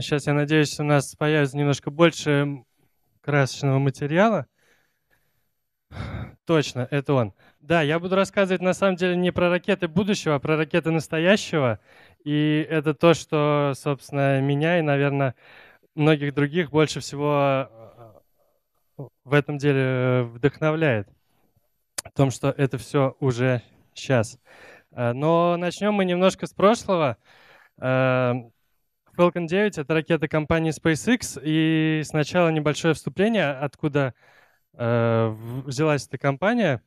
Сейчас, я надеюсь, у нас появится немножко больше красочного материала. Точно, это он. Да, я буду рассказывать на самом деле не про ракеты будущего, а про ракеты настоящего. И это то, что, собственно, меня и, наверное, многих других больше всего э, в этом деле э, вдохновляет. В том, что это все уже сейчас. Э, но начнем мы немножко с прошлого. Falcon 9 — это ракета компании SpaceX, и сначала небольшое вступление, откуда э, взялась эта компания.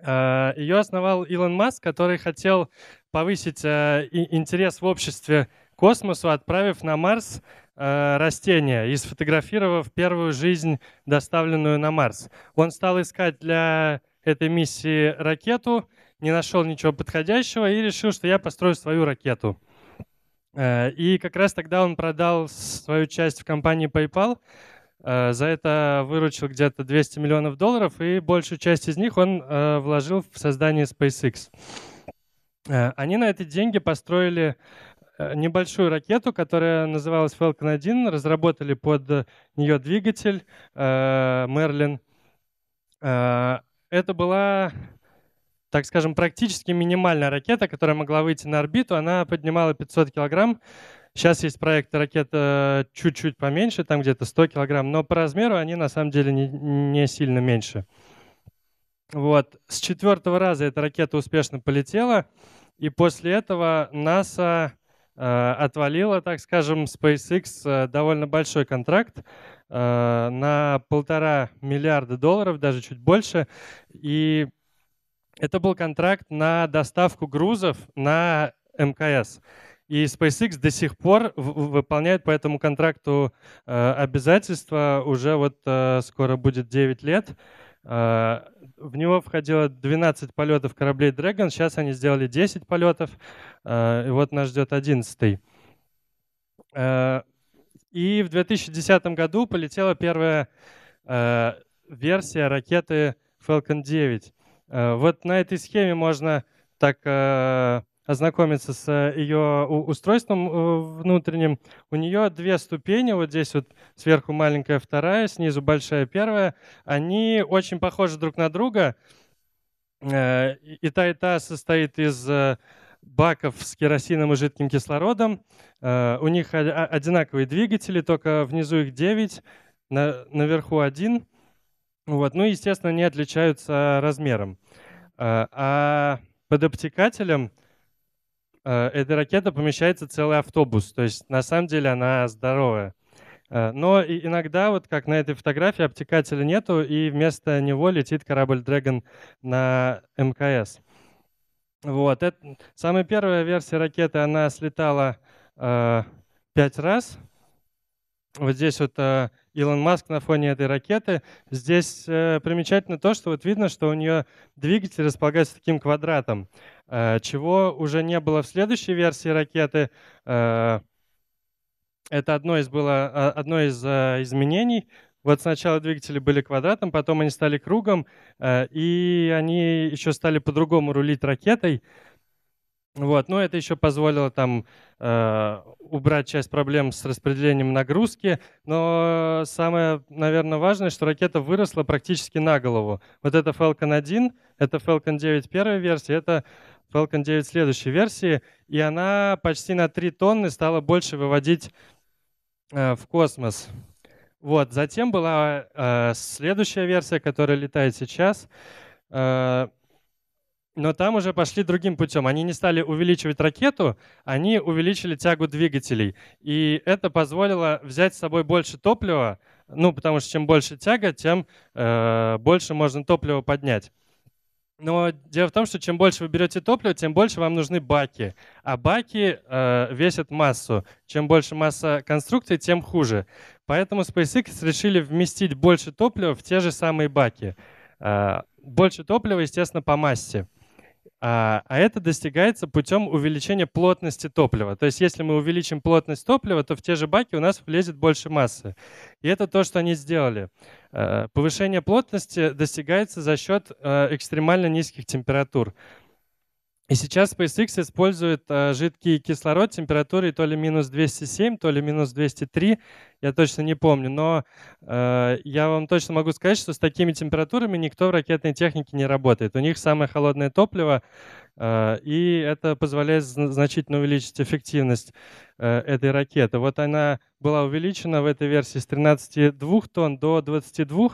Э, ее основал Илон Маск, который хотел повысить э, интерес в обществе космосу, отправив на Марс э, растения и сфотографировав первую жизнь, доставленную на Марс. Он стал искать для этой миссии ракету, не нашел ничего подходящего и решил, что я построю свою ракету. Э, и как раз тогда он продал свою часть в компании PayPal. Э, за это выручил где-то 200 миллионов долларов, и большую часть из них он э, вложил в создание SpaceX. Они на эти деньги построили небольшую ракету, которая называлась Falcon 1, разработали под нее двигатель Merlin. Это была так скажем, практически минимальная ракета, которая могла выйти на орбиту, она поднимала 500 килограмм. Сейчас есть проекты ракета э, чуть-чуть поменьше, там где-то 100 килограмм, но по размеру они на самом деле не, не сильно меньше. Вот. С четвертого раза эта ракета успешно полетела, и после этого НАСА э, отвалила, так скажем, SpaceX э, довольно большой контракт э, на полтора миллиарда долларов, даже чуть больше. И это был контракт на доставку грузов на МКС. И SpaceX до сих пор выполняет по этому контракту э, обязательства. Уже вот э, скоро будет 9 лет. Э, в него входило 12 полетов кораблей Dragon. Сейчас они сделали 10 полетов. и вот нас ждет 11. Э, и в 2010 году полетела первая версия ракеты Falcon 9. Э, вот на этой схеме можно так э, ознакомиться с ее устройством э, внутренним. У нее две ступени, вот здесь вот сверху маленькая вторая, снизу большая первая. Они очень похожи друг на друга. И та, и та состоит из баков с керосином и жидким кислородом. У них одинаковые двигатели, только внизу их 9, наверху один — вот. Ну, естественно, они отличаются размером. Э, а под обтекателем э, эта ракета помещается целый автобус. То есть на самом деле она здоровая. Э, но иногда, вот как на этой фотографии, обтекателя нету, и вместо него летит корабль Dragon на МКС. Вот. Это, самая первая версия ракеты, она слетала э, пять раз. Вот здесь вот э, Илон Маск на фоне этой ракеты. Здесь э, примечательно то, что вот видно, что у нее двигатель располагается таким квадратом, э, чего уже не было в следующей версии ракеты. Э, это одно из, было, э, одно из э, изменений. Вот сначала двигатели были квадратом, потом они стали кругом, э, и они еще стали по-другому рулить ракетой. Вот, но это еще позволило там э, убрать часть проблем с распределением нагрузки. Но самое, наверное, важное, что ракета выросла практически на голову. Вот это Falcon 1, это Falcon 9 первой версии, это Falcon 9 следующей версии. И она почти на 3 тонны стала больше выводить э, в космос. Вот, затем была э, следующая версия, которая летает сейчас. Э, но там уже пошли другим путем. Они не стали увеличивать ракету, они увеличили тягу двигателей. И это позволило взять с собой больше топлива, ну, потому что чем больше тяга, тем э, больше можно топлива поднять. Но дело в том, что чем больше вы берете топлива, тем больше вам нужны баки. А баки э, весят массу. Чем больше масса конструкции, тем хуже. Поэтому SpaceX решили вместить больше топлива в те же самые баки. Э, больше топлива, естественно, по массе. А, а, это достигается путем увеличения плотности топлива. То есть если мы увеличим плотность топлива, то в те же баки у нас влезет больше массы. И это то, что они сделали. А, повышение плотности достигается за счет а, экстремально низких температур. И сейчас SpaceX использует э, жидкий кислород температурой то ли минус 207, то ли минус 203, я точно не помню. Но э, я вам точно могу сказать, что с такими температурами никто в ракетной технике не работает. У них самое холодное топливо, э, и это позволяет значительно увеличить эффективность э, этой ракеты. Вот она была увеличена в этой версии с 13,2 тонн до 22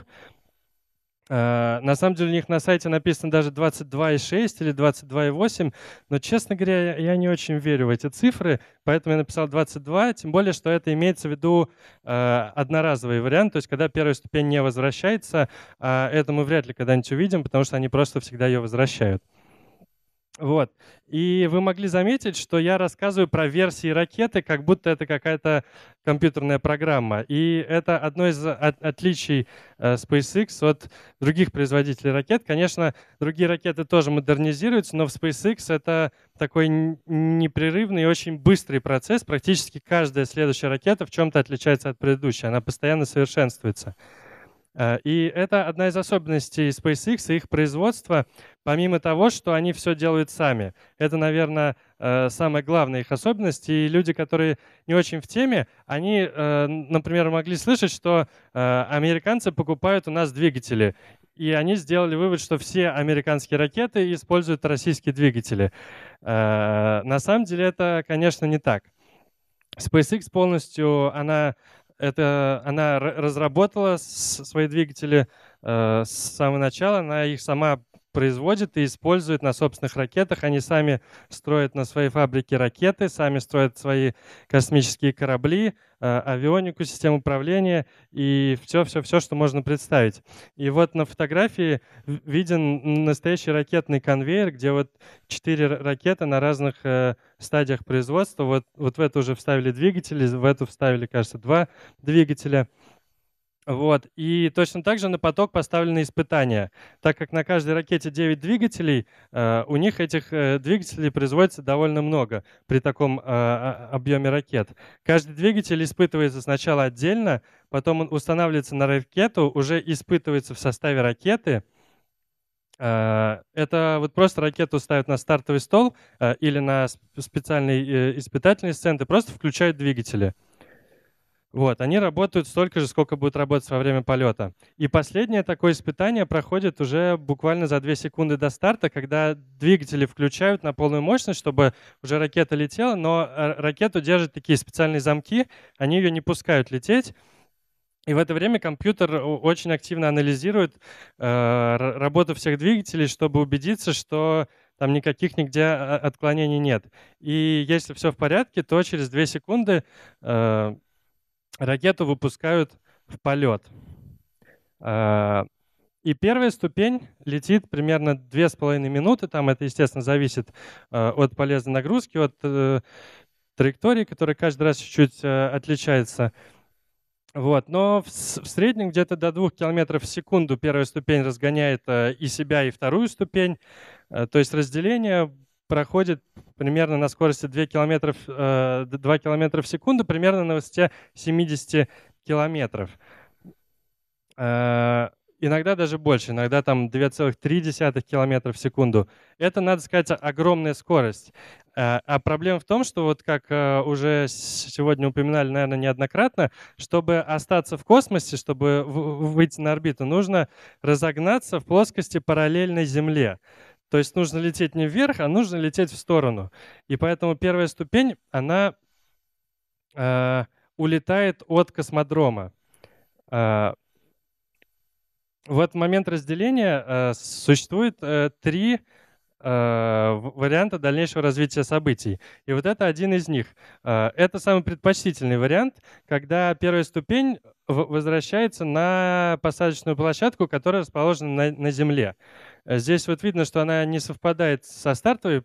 Э, на самом деле у них на сайте написано даже 22,6 или 22,8, но, честно говоря, я не очень верю в эти цифры, поэтому я написал 22, тем более, что это имеется в виду э, одноразовый вариант, то есть когда первая ступень не возвращается, э, это мы вряд ли когда-нибудь увидим, потому что они просто всегда ее возвращают. Вот. И вы могли заметить, что я рассказываю про версии ракеты, как будто это какая-то компьютерная программа. И это одно из от, отличий э, SpaceX от других производителей ракет. Конечно, другие ракеты тоже модернизируются, но в SpaceX это такой непрерывный и очень быстрый процесс. Практически каждая следующая ракета в чем-то отличается от предыдущей. Она постоянно совершенствуется. Э, и это одна из особенностей SpaceX и их производства, помимо того, что они все делают сами. Это, наверное, э, самая главная их особенность. И люди, которые не очень в теме, они, э, например, могли слышать, что американцы покупают у нас двигатели. И они сделали вывод, что все американские ракеты используют российские двигатели. На самом деле это, конечно, не так. SpaceX полностью, она это она разработала свои двигатели э, с самого начала, она их сама производит и использует на собственных ракетах. Они сами строят на своей фабрике ракеты, сами строят свои космические корабли, э, авионику, систему управления и все-все-все, что можно представить. И вот на фотографии виден настоящий ракетный конвейер, где вот четыре ракеты на разных э, стадиях производства. Вот, вот в эту уже вставили двигатели, в эту вставили, кажется, два двигателя. Вот. И точно так же на поток поставлены испытания. Так как на каждой ракете 9 двигателей, э, у них этих э, двигателей производится довольно много при таком э, объеме ракет. Каждый двигатель испытывается сначала отдельно, потом он устанавливается на ракету, уже испытывается в составе ракеты, это вот просто ракету ставят на стартовый стол или на специальный испытательный центр и просто включают двигатели. Вот, они работают столько же, сколько будут работать во время полета. И последнее такое испытание проходит уже буквально за 2 секунды до старта, когда двигатели включают на полную мощность, чтобы уже ракета летела, но э, ракету держат такие специальные замки, они ее не пускают лететь. И в это время компьютер э, очень активно анализирует э, работу всех двигателей, чтобы убедиться, что там никаких нигде э, отклонений нет. И если все в порядке, то через 2 секунды ракету выпускают в полет. Э, и первая ступень летит примерно 2,5 минуты. Там это, естественно, зависит э, от полезной нагрузки, от э, траектории, которая каждый раз чуть-чуть отличается. Вот. Но в, среднем где-то до 2 км в секунду первая ступень разгоняет и себя, и вторую ступень. То есть разделение проходит примерно на скорости 2 км, э, 2 км в секунду, примерно на высоте 70 километров. Э, иногда даже больше, иногда там 2,3 километра в секунду. Это, надо сказать, огромная скорость. Э, а проблема в том, что вот как э, уже сегодня упоминали, наверное, неоднократно, чтобы остаться в космосе, чтобы выйти на орбиту, нужно разогнаться в плоскости параллельной Земле. То есть нужно лететь не вверх, а нужно лететь в сторону. И поэтому первая ступень, она э, улетает от космодрома. Э, в этот момент разделения э, существует э, три Э, варианта дальнейшего развития событий. И вот это один из них. Э, это самый предпочтительный вариант, когда первая ступень возвращается на посадочную площадку, которая расположена на, на земле. Э, здесь вот видно, что она не совпадает со стартовой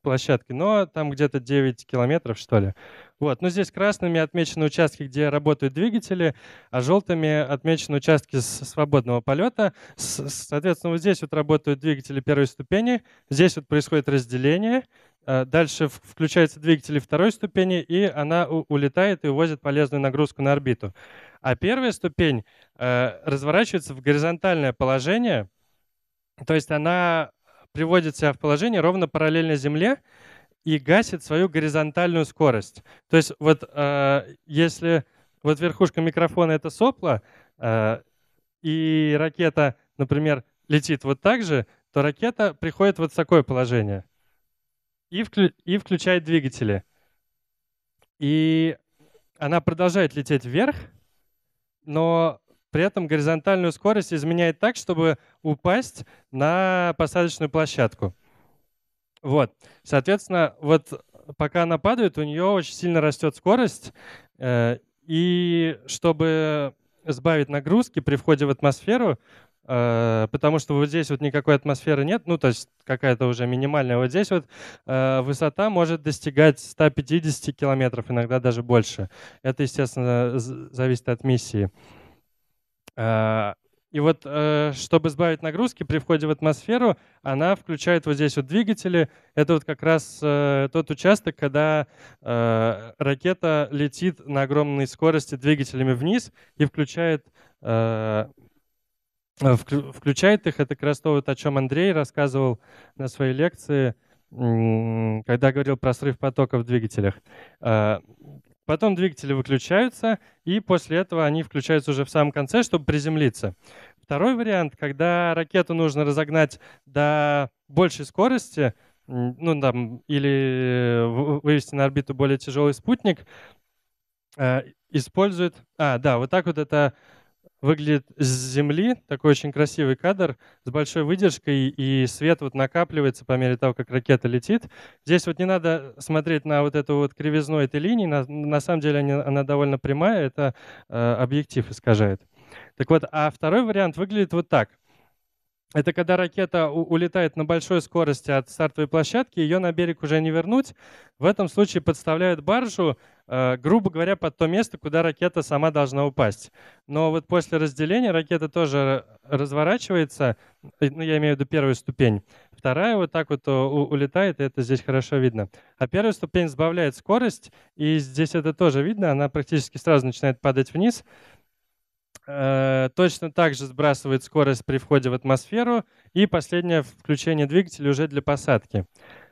площадки, но там где-то 9 километров, что ли. Вот. Но ну, здесь красными отмечены участки, где работают двигатели, а желтыми отмечены участки свободного полета. Соответственно, вот здесь вот работают двигатели первой ступени, здесь вот происходит разделение, а, Дальше включаются двигатели второй ступени, и она улетает и увозит полезную нагрузку на орбиту. А первая ступень э, разворачивается в горизонтальное положение, то есть она приводит себя в положение ровно параллельно Земле, и гасит свою горизонтальную скорость. То есть вот э, если вот верхушка микрофона это сопло э, и ракета, например, летит вот так же, то ракета приходит вот в такое положение и, вклю и включает двигатели. И она продолжает лететь вверх, но при этом горизонтальную скорость изменяет так, чтобы упасть на посадочную площадку. Вот, соответственно, вот пока она падает, у нее очень сильно растет скорость, э, и чтобы сбавить нагрузки при входе в атмосферу, э, потому что вот здесь вот никакой атмосферы нет, ну, то есть какая-то уже минимальная, вот здесь вот э, высота может достигать 150 километров, иногда даже больше. Это, естественно, зависит от миссии. Э, и вот, э, чтобы сбавить нагрузки при входе в атмосферу, она включает вот здесь вот двигатели. Это вот как раз э, тот участок, когда э, ракета летит на огромной скорости двигателями вниз и включает включает их. Это как раз то, вот, о чем Андрей рассказывал на своей лекции, когда говорил про срыв потока в двигателях. Потом двигатели выключаются, и после этого они включаются уже в самом конце, чтобы приземлиться. Второй вариант, когда ракету нужно разогнать до большей скорости, ну там, или э, вывести на орбиту более тяжелый спутник, э, использует... А, да, вот так вот это выглядит с земли, такой очень красивый кадр с большой выдержкой, и свет вот накапливается по мере того, как ракета летит. Здесь вот не надо смотреть на вот эту вот кривизну этой линии, на, на самом деле она, она довольно прямая, это э, объектив искажает. Так вот, а второй вариант выглядит вот так. Это когда ракета улетает на большой скорости от стартовой площадки, ее на берег уже не вернуть. В этом случае подставляют баржу, Э, грубо говоря, под то место, куда ракета сама должна упасть. Но вот после разделения ракета тоже разворачивается, э, ну, я имею в виду первую ступень. Вторая вот так вот э, улетает, и это здесь хорошо видно. А первая ступень сбавляет скорость, и здесь это тоже видно, она практически сразу начинает падать вниз. Точно так же сбрасывает скорость при входе в атмосферу и последнее включение двигателя уже для посадки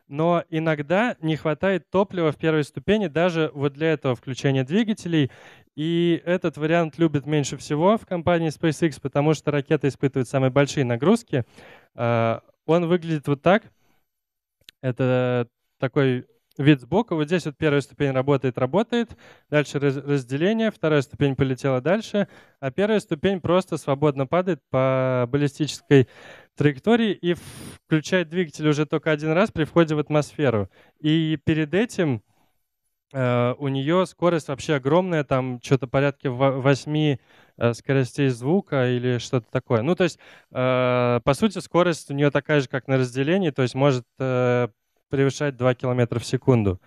но иногда не хватает топлива в первой ступени даже вот для этого включения двигателей. И этот вариант любят меньше всего в компании SpaceX, потому что ракета испытывает самые большие нагрузки. А, он выглядит вот так. Это такой вид сбоку. Вот здесь вот первая ступень работает, работает. Дальше раз разделение, вторая ступень полетела дальше, а первая ступень просто свободно падает по баллистической траектории и включает двигатель уже только один раз при входе в атмосферу. И перед этим э, у нее скорость вообще огромная, там что-то порядка 8 э, скоростей звука или что-то такое. Ну, то есть, э, по сути, скорость у нее такая же, как на разделении, то есть может э, превышать 2 км в секунду.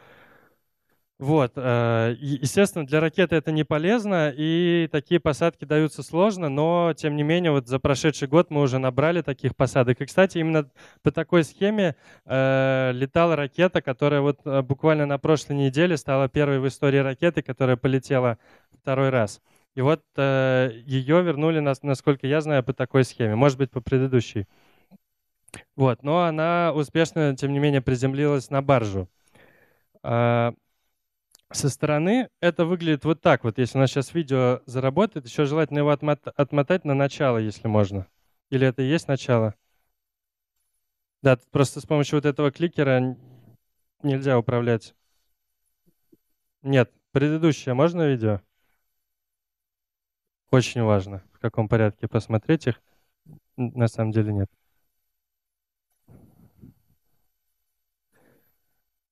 Вот, э, естественно, для ракеты это не полезно, и такие посадки даются сложно, но, тем не менее, вот за прошедший год мы уже набрали таких посадок. И, кстати, именно по такой схеме э, летала ракета, которая вот э, буквально на прошлой неделе стала первой в истории ракеты, которая полетела второй раз. И вот ее вернули, нас, насколько я знаю, по такой схеме, может быть, по предыдущей. Вот, но она успешно, тем не менее, приземлилась на баржу. А, со стороны это выглядит вот так вот. Если у нас сейчас видео заработает, еще желательно его отмот- отмотать на начало, если можно. Или это и есть начало? Да, просто с помощью вот этого кликера нельзя управлять. Нет, предыдущее можно видео? Очень важно, в каком порядке посмотреть их. На самом деле нет.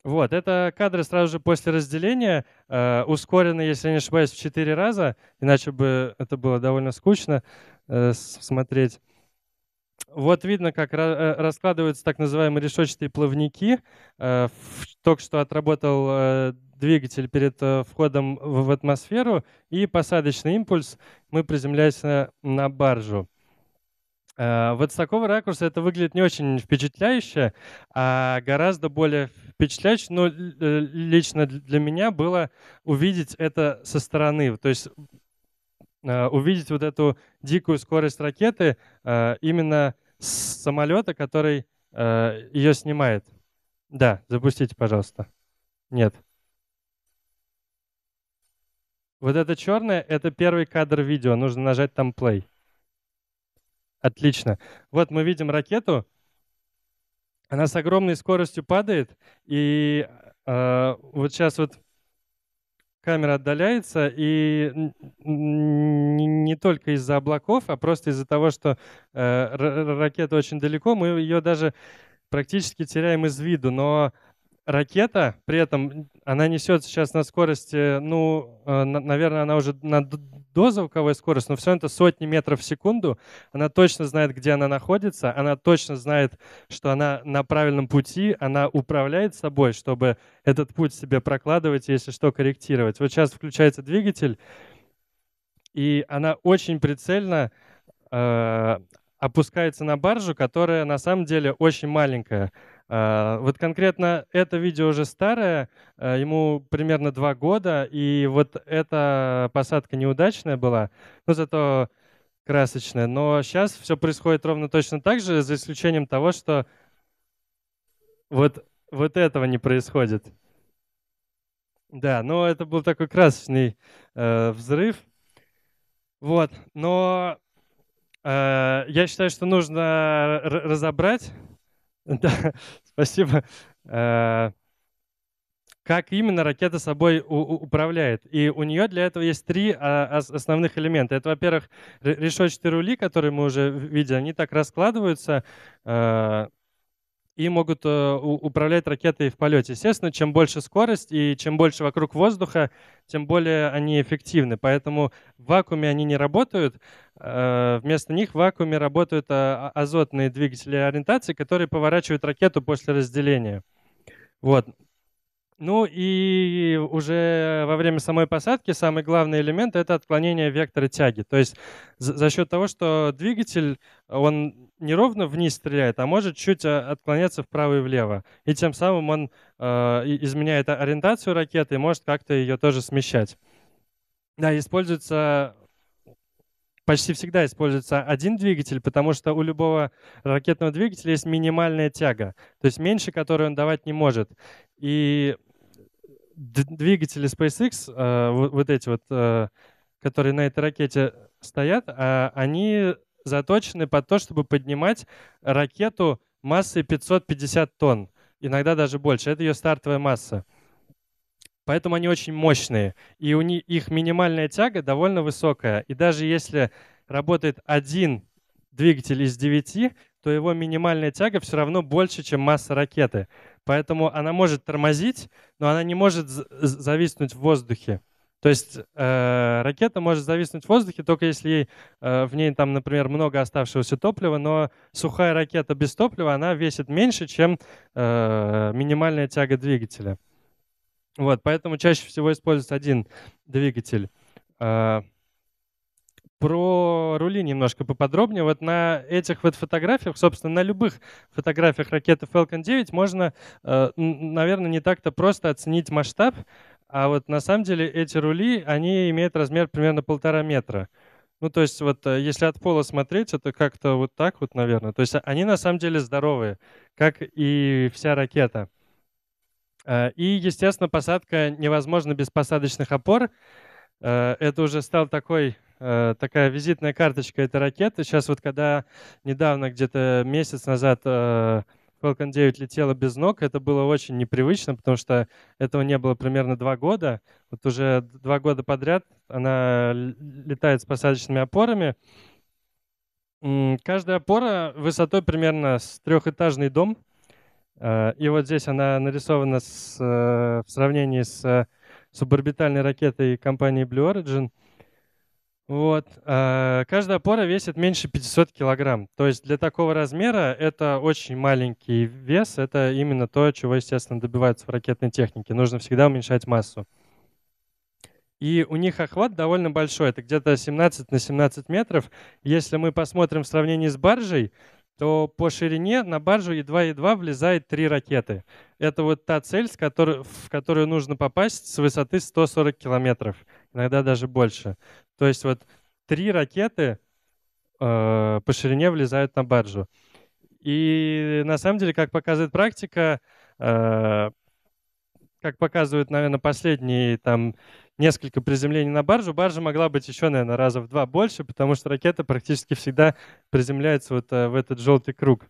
Вот, это кадры сразу же после разделения, э, ускорены, если я не ошибаюсь, в четыре раза, иначе бы это было довольно скучно э, смотреть. Вот видно, как э, раскладываются так называемые решетчатые плавники. Э, только что отработал э, двигатель перед э, входом в, атмосферу и посадочный импульс. Мы приземляемся на баржу. Э, вот с такого ракурса это выглядит не очень впечатляюще, а гораздо более впечатляюще, но э, лично для меня было увидеть это со стороны. То есть э, увидеть вот эту дикую скорость ракеты именно с самолета, который ее снимает. Да, запустите, пожалуйста. Нет. Вот это черное, это первый кадр видео, нужно нажать там play. Отлично. Вот мы видим ракету. Она с огромной скоростью падает. И э, вот сейчас вот камера отдаляется, и не только из-за облаков, а просто из-за того, что э, ракета очень далеко, мы ее даже практически теряем из виду. Но ракета, при этом она несет сейчас на скорости, ну, э, наверное, она уже на дозвуковой скорости, но все это сотни метров в секунду. Она точно знает, где она находится, она точно знает, что она на правильном пути, она управляет собой, чтобы этот путь себе прокладывать, если что, корректировать. Вот сейчас включается двигатель, и она очень прицельно э, опускается на баржу, которая на самом деле очень маленькая. А, вот конкретно это видео уже старое, а, ему примерно два года, и вот эта посадка неудачная была, но зато красочная. Но сейчас все происходит ровно точно так же, за исключением того, что вот, вот этого не происходит. Да, но это был такой красочный э, взрыв. Вот, но э, я считаю, что нужно разобрать Да, спасибо. Э, как именно ракета собой управляет? И у нее для этого есть три а, основных элемента. Это, во-первых, решетчатые рули, которые мы уже видели, они так раскладываются э, и могут э, управлять ракетой в полете. Естественно, чем больше скорость и чем больше вокруг воздуха, тем более они эффективны. Поэтому в вакууме они не работают. Э, вместо них в вакууме работают а, а, азотные двигатели ориентации, которые поворачивают ракету после разделения. Вот. Ну и уже во время самой посадки самый главный элемент — это отклонение вектора тяги. То есть за, счет того, что двигатель, он не ровно вниз стреляет, а может чуть а, отклоняться вправо и влево. И тем самым он э, изменяет ориентацию ракеты и может как-то ее тоже смещать. Да, используется почти всегда используется один двигатель, потому что у любого ракетного двигателя есть минимальная тяга, то есть меньше, которую он давать не может. И двигатели SpaceX, э, вот, вот эти вот, э, которые на этой ракете стоят, э, они заточены под то, чтобы поднимать ракету массой 550 тонн, иногда даже больше. Это ее стартовая масса. Поэтому они очень мощные, и у них их минимальная тяга довольно высокая. И даже если работает один двигатель из девяти, то его минимальная тяга все равно больше, чем масса ракеты. Поэтому она может тормозить, но она не может зависнуть в воздухе. То есть э, ракета может зависнуть в воздухе только если ей, э, в ней там, например, много оставшегося топлива, но сухая ракета без топлива, она весит меньше, чем э, минимальная тяга двигателя. Вот, поэтому чаще всего используется один двигатель. Э, про рули немножко поподробнее. Вот на этих вот фотографиях, собственно, на любых фотографиях ракеты Falcon 9 можно, э, наверное, не так-то просто оценить масштаб, а вот на самом деле эти рули, они имеют размер примерно полтора метра. Ну, то есть вот э, если от пола смотреть, это как-то вот так вот, наверное. То есть они на самом деле здоровые, как и вся ракета. Э, и, естественно, посадка невозможна без посадочных опор. Э, это уже стал такой э, такая визитная карточка этой ракеты. Сейчас вот когда недавно, где-то месяц назад э, Falcon 9 летела без ног, это было очень непривычно, потому что этого не было примерно два года. Вот уже два года подряд она летает с посадочными опорами. Каждая опора высотой примерно с трехэтажный дом. И вот здесь она нарисована с, в сравнении с суборбитальной ракетой компании Blue Origin. Вот. А, каждая опора весит меньше 500 килограмм. То есть для такого размера это очень маленький вес. Это именно то, чего, естественно, добиваются в ракетной технике. Нужно всегда уменьшать массу. И у них охват довольно большой. Это где-то 17 на 17 метров. Если мы посмотрим в сравнении с баржей, то по ширине на баржу едва-едва влезает три ракеты это вот та цель, с которой, в которую нужно попасть с высоты 140 километров, иногда даже больше. То есть вот три ракеты э, по ширине влезают на баржу. И на самом деле, как показывает практика, э, как показывают, наверное, последние там несколько приземлений на баржу, баржа могла быть еще, наверное, раза в два больше, потому что ракета практически всегда приземляется вот э, в этот желтый круг.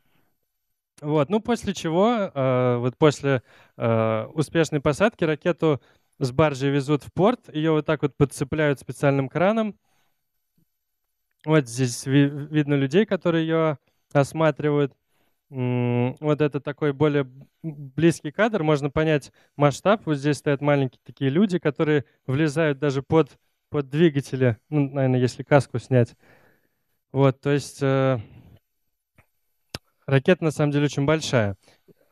Вот, ну после чего, э, вот после э, успешной посадки ракету с баржи везут в порт, ее вот так вот подцепляют специальным краном. Вот здесь ви видно людей, которые ее осматривают. М вот это такой более близкий кадр, можно понять масштаб. Вот здесь стоят маленькие такие люди, которые влезают даже под, под двигатели, ну, наверное, если каску снять. Вот, то есть... Э Ракета на самом деле очень большая.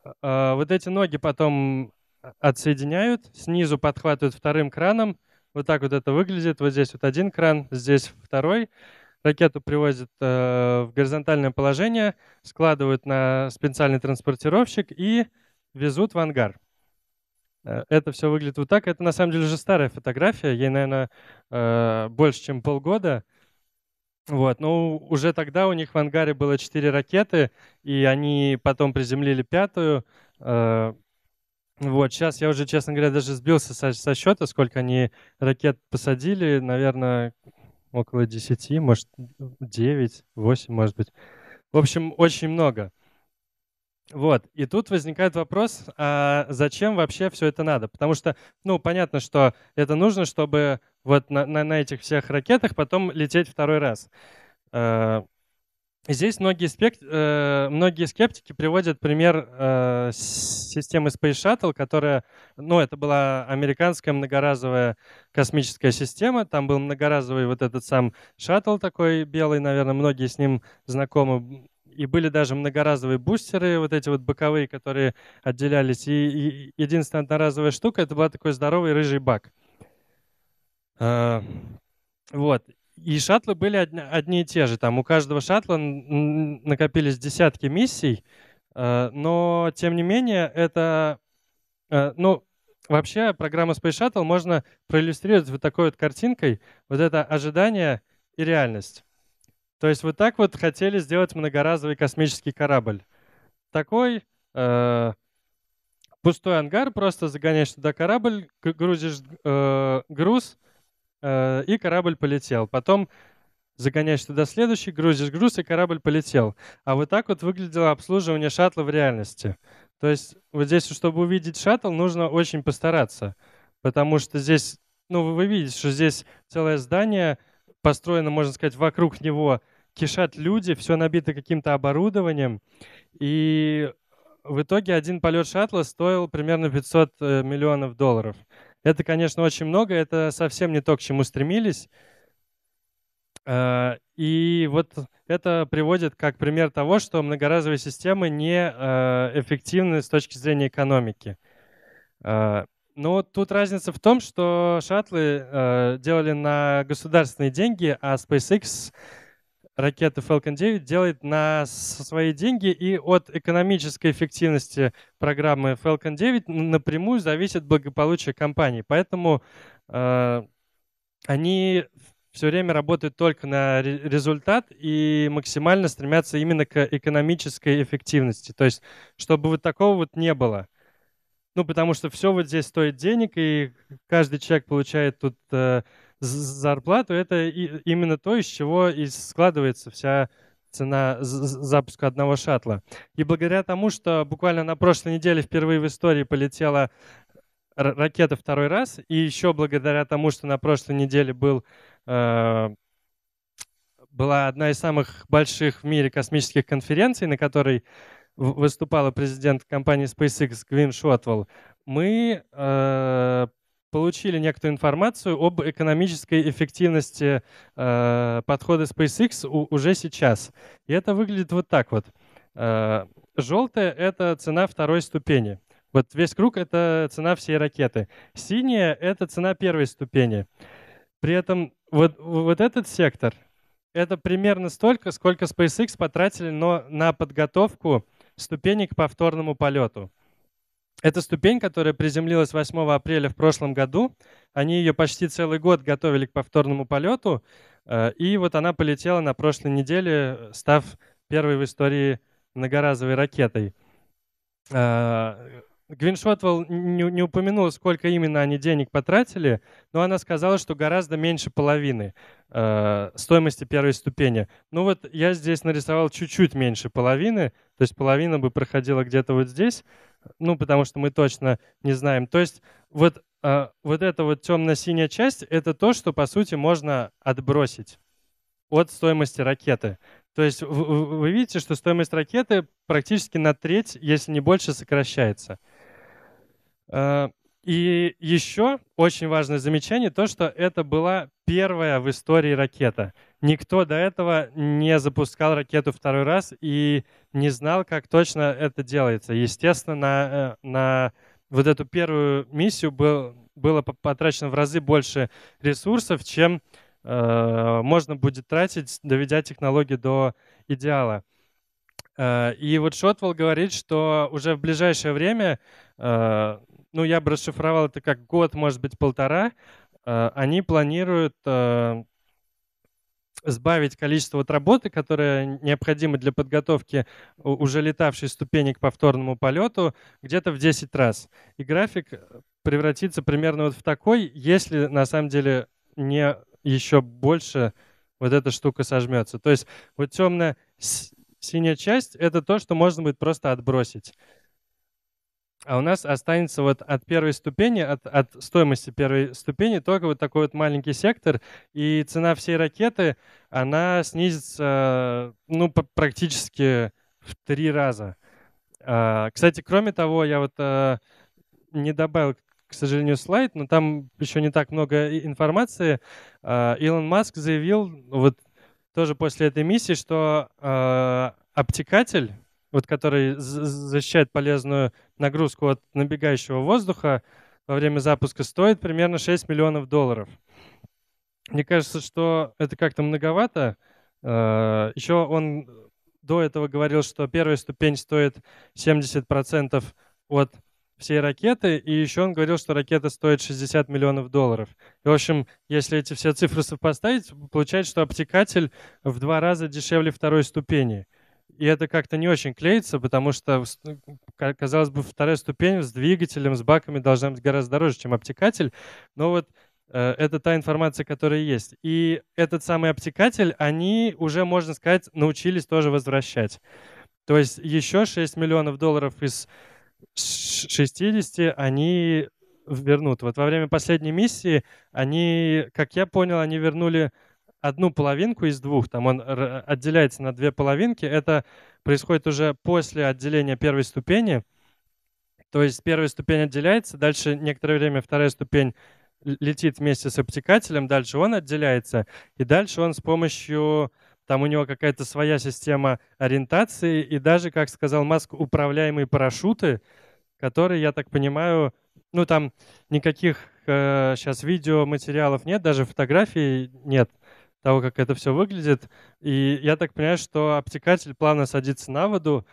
А, а, вот эти ноги потом а, отсоединяют, снизу подхватывают вторым краном. Вот так вот это выглядит. Вот здесь вот один кран, здесь второй. Ракету привозят э, в горизонтальное положение, складывают на специальный транспортировщик и везут в ангар. Э, это все выглядит вот так. Это на самом деле уже старая фотография. Ей, наверное, э, больше, чем полгода. Вот, ну, уже тогда у них в ангаре было четыре ракеты, и они потом приземлили пятую. Э, вот, сейчас я уже, честно говоря, даже сбился со, со счета, сколько они ракет посадили. Наверное, около десяти, может, девять, восемь, может быть. В общем, очень много. Вот, и тут возникает вопрос, а зачем вообще все это надо? Потому что, ну, понятно, что это нужно, чтобы вот на, на, на этих всех ракетах потом лететь второй раз. Э, здесь многие, спект... Э, многие скептики приводят пример э, системы Space Shuttle, которая, ну, это была американская многоразовая космическая система. Там был многоразовый вот этот сам шаттл такой белый, наверное, многие с ним знакомы и были даже многоразовые бустеры, вот эти вот боковые, которые отделялись. И, и единственная одноразовая штука это был такой здоровый рыжий бак. А, вот. И шатлы были одни, одни и те же. Там у каждого шатла накопились десятки миссий, а, но тем не менее это, а, ну, вообще программа Space Shuttle можно проиллюстрировать вот такой вот картинкой. Вот это ожидание и реальность. То есть вы так вот хотели сделать многоразовый космический корабль. Такой э, пустой ангар, просто загоняешь туда корабль, грузишь э, груз, э, и корабль полетел. Потом загоняешь туда следующий, грузишь груз, и корабль полетел. А вот так вот выглядело обслуживание шаттла в реальности. То есть вот здесь, чтобы увидеть шаттл, нужно очень постараться, потому что здесь, ну вы, вы видите, что здесь целое здание построено, можно сказать, вокруг него кишат люди, все набито каким-то оборудованием, и в итоге один полет шаттла стоил примерно 500 э, миллионов долларов. Это, конечно, очень много, это совсем не то, к чему стремились. Э, и вот это приводит как пример того, что многоразовые системы не э, эффективны с точки зрения экономики. Но тут разница в том, что шаттлы делали на государственные деньги, а SpaceX ракеты Falcon 9 делает на свои деньги, и от экономической эффективности программы Falcon 9 напрямую зависит благополучие компании. Поэтому э, они все время работают только на результат и максимально стремятся именно к экономической эффективности. То есть, чтобы вот такого вот не было. Ну, потому что все вот здесь стоит денег, и каждый человек получает тут... Э, зарплату, это именно то, из чего и складывается вся цена запуска одного шаттла. И благодаря тому, что буквально на прошлой неделе впервые в истории полетела ракета второй раз, и еще благодаря тому, что на прошлой неделе был, э, была одна из самых больших в мире космических конференций, на которой выступала президент компании SpaceX Гвин Шотвелл, мы э, получили некоторую информацию об экономической эффективности э, подхода SpaceX у, уже сейчас. И это выглядит вот так вот. Э, желтая — это цена второй ступени. Вот весь круг — это цена всей ракеты. Синяя — это цена первой ступени. При этом вот, вот этот сектор — это примерно столько, сколько SpaceX потратили но на подготовку ступени к повторному полету. Это ступень, которая приземлилась 8 апреля в прошлом году. Они ее почти целый год готовили к повторному полету. Э, и вот она полетела на прошлой неделе, став первой в истории многоразовой ракетой. Э, Гвин Шотвелл не, не упомянула, сколько именно они денег потратили, но она сказала, что гораздо меньше половины э, стоимости первой ступени. Ну вот я здесь нарисовал чуть-чуть меньше половины, то есть половина бы проходила где-то вот здесь, ну, потому что мы точно не знаем. То есть вот, э, вот эта вот темно-синяя часть — это то, что, по сути, можно отбросить от стоимости ракеты. То есть вы видите, что стоимость ракеты практически на треть, если не больше, сокращается. А, и еще очень важное замечание, то, что это была первая в истории ракета. Никто до этого не запускал ракету второй раз и не знал, как точно это делается. Естественно, на, э, на вот эту первую миссию был, было потрачено в разы больше ресурсов, чем э, можно будет тратить, доведя технологию до идеала. Э, и вот Шотвелл говорит, что уже в ближайшее время, э, ну я бы расшифровал это как год, может быть полтора, Э, они планируют э, сбавить количество вот работы, которое необходимо для подготовки уже летавшей ступени к повторному полету, где-то в 10 раз. И график э, превратится примерно вот в такой, если на самом деле не еще больше вот эта штука сожмется. То есть вот темная синяя часть — это то, что можно будет просто отбросить а у нас останется вот от первой ступени, от, от стоимости первой ступени только вот такой вот маленький сектор, и цена всей ракеты, она снизится, ну, практически в три раза. А, кстати, кроме того, я вот э, не добавил, к сожалению, слайд, но там еще не так много информации. А, Илон Маск заявил, вот тоже после этой миссии, что а, обтекатель вот который защищает полезную нагрузку от набегающего воздуха во время запуска, стоит примерно 6 миллионов долларов. Мне кажется, что это как-то многовато. Э, еще он до этого говорил, что первая ступень стоит 70% от всей ракеты, и еще он говорил, что ракета стоит 60 миллионов долларов. И, в общем, если эти все цифры сопоставить, получается, что обтекатель в два раза дешевле второй ступени – и это как-то не очень клеится, потому что, ну, казалось бы, вторая ступень с двигателем, с баками должна быть гораздо дороже, чем обтекатель, но вот э, это та информация, которая есть. И этот самый обтекатель, они уже, можно сказать, научились тоже возвращать. То есть еще 6 миллионов долларов из 60 они вернут. Вот во время последней миссии они, как я понял, они вернули одну половинку из двух, там он отделяется на две половинки, это происходит уже после отделения первой ступени, то есть первая ступень отделяется, дальше некоторое время вторая ступень летит вместе с обтекателем, дальше он отделяется, и дальше он с помощью, там у него какая-то своя система ориентации, и даже, как сказал Маск, управляемые парашюты, которые, я так понимаю, ну там никаких э, сейчас видеоматериалов нет, даже фотографий нет, того, как это все выглядит. И я так понимаю, что обтекатель плавно садится на воду,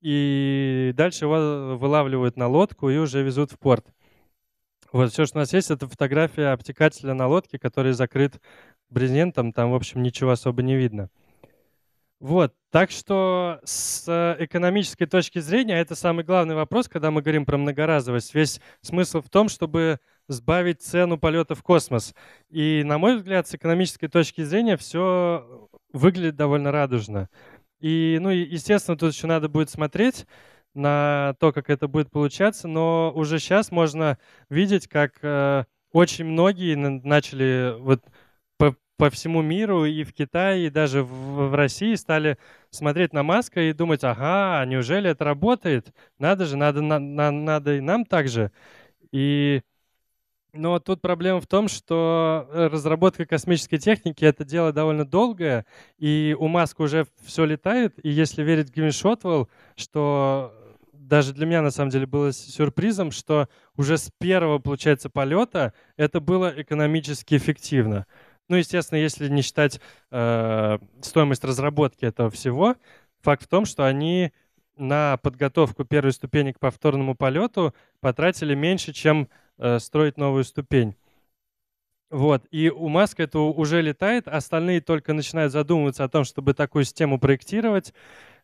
и дальше его вылавливают на лодку и уже везут в порт. Вот все, что у нас есть, это фотография обтекателя на лодке, который закрыт брезентом, там, в общем, ничего особо не видно. Вот, так что с экономической точки зрения а это самый главный вопрос, когда мы говорим про многоразовость. Весь смысл в том, чтобы сбавить цену полета в космос. И, на мой взгляд, с экономической точки зрения все выглядит довольно радужно. И, ну, естественно, тут еще надо будет смотреть на то, как это будет получаться, но уже сейчас можно видеть, как э, очень многие начали вот по, по всему миру и в Китае, и даже в, в России стали смотреть на Маска и думать, ага, а неужели это работает? Надо же, надо, на, на, надо и нам так же. И но тут проблема в том, что э, разработка космической техники — это дело довольно долгое, и у Маска уже все летает, и если верить Гвиншотвелл, что э, даже для меня на самом деле было сюрпризом, что уже с первого, получается, полета это было экономически эффективно. Ну, естественно, если не считать э, стоимость разработки этого всего, факт в том, что они на подготовку первой ступени к повторному полету потратили меньше, чем Э, строить новую ступень. Вот. И у Маска это уже летает, остальные только начинают задумываться о том, чтобы такую систему проектировать.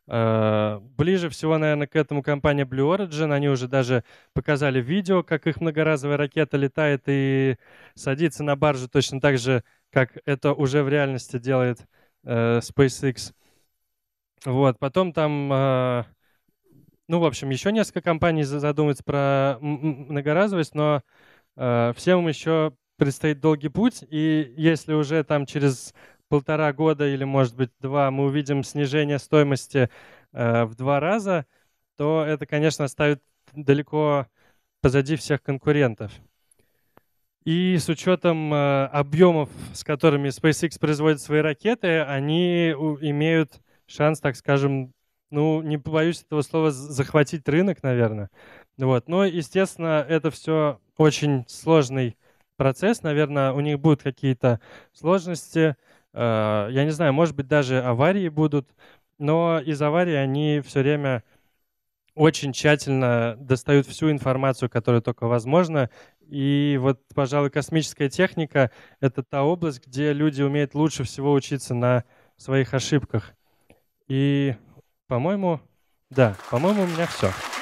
Э, ближе всего, наверное, к этому компания Blue Origin. Они уже даже показали видео, как их многоразовая ракета летает и садится на баржу точно так же, как это уже в реальности делает э, SpaceX. Вот. Потом там ну, в общем, еще несколько компаний задумываются про многоразовость, но э, всем еще предстоит долгий путь, и если уже там через полтора года или, может быть, два мы увидим снижение стоимости э, в два раза, то это, конечно, оставит далеко позади всех конкурентов. И с учетом э, объемов, с которыми SpaceX производит свои ракеты, они имеют шанс, так скажем, ну, не побоюсь этого слова, захватить рынок, наверное. Вот. Но, естественно, это все очень сложный процесс. Наверное, у них будут какие-то сложности. Э, я не знаю, может быть, даже аварии будут. Но из аварии они все время очень тщательно достают всю информацию, которая только возможна. И вот, пожалуй, космическая техника — это та область, где люди умеют лучше всего учиться на своих ошибках. И по-моему, да, по-моему, у меня все.